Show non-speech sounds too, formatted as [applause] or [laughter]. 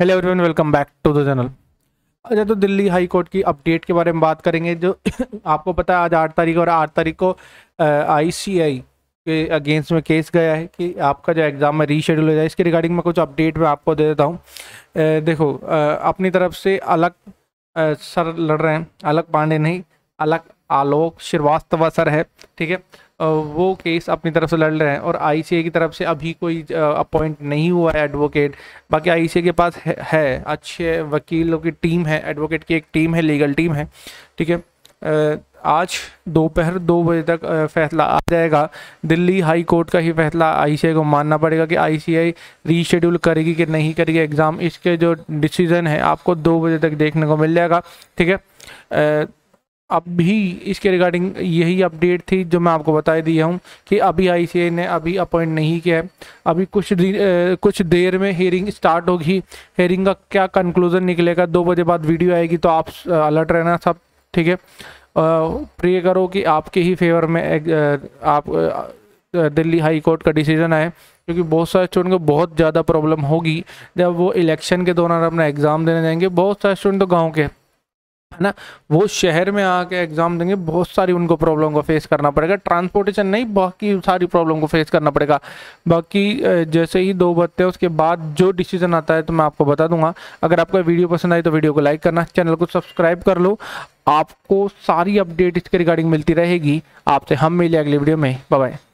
hello everyone welcome back to the channel अच्छा तो Delhi high court की अपडेट के बारे में बात करेंगे जो [coughs] आपको पता है आज आठ तारीख और आठ तारीख को आईसीआई के अगेंस्ट में केस गया है कि आपका जो एग्ज़ाम में रीशेड्यूल हो जाए इसके रिगार्डिंग मैं कुछ अपडेट मैं आपको दे देता हूँ देखो आ, अपनी तरफ से अलग आ, सर लड़ रहे हैं अलग पांडे नहीं अलग आलोक श्रीवास्तव सर है ठीक है वो केस अपनी तरफ से लड़ रहे हैं और आई की तरफ से अभी कोई अपॉइंट नहीं हुआ है एडवोकेट बाकी आई के पास है, है अच्छे वकीलों की टीम है एडवोकेट की एक टीम है लीगल टीम है ठीक है आज दोपहर दो, दो बजे तक फैसला आ जाएगा दिल्ली हाई कोर्ट का ही फैसला आईसीआई को मानना पड़ेगा कि आईसीआई रीशेड्यूल करेगी कि नहीं करेगी एग्ज़ाम इसके जो डिसीज़न है आपको दो बजे तक देखने को मिल जाएगा ठीक है अब भी इसके रिगार्डिंग यही अपडेट थी जो मैं आपको बता दिया हूँ कि अभी आई ने अभी अपॉइंट नहीं किया है अभी कुछ दिन कुछ देर में हेयरिंग स्टार्ट होगी हेयरिंग का क्या कंक्लूजन निकलेगा दो बजे बाद वीडियो आएगी तो आप अलर्ट रहना सब ठीक है प्रे करो कि आपके ही फेवर में आप दिल्ली हाई कोर्ट का डिसीजन आए क्योंकि बहुत सारे स्टूडेंट को बहुत ज़्यादा प्रॉब्लम होगी जब वो इलेक्शन के दौरान अपना एग्ज़ाम देने जाएंगे बहुत सारे स्टूडेंट तो गाँव के है ना वो शहर में आके एग्ज़ाम देंगे बहुत सारी उनको प्रॉब्लम को फेस करना पड़ेगा ट्रांसपोर्टेशन नहीं बाकी सारी प्रॉब्लम को फेस करना पड़ेगा बाकी जैसे ही दो बत्ते उसके बाद जो डिसीज़न आता है तो मैं आपको बता दूंगा अगर आपको वीडियो पसंद आई तो वीडियो को लाइक करना चैनल को सब्सक्राइब कर लो आपको सारी अपडेट इसके रिगार्डिंग मिलती रहेगी आपसे हम मिले अगले वीडियो में बाय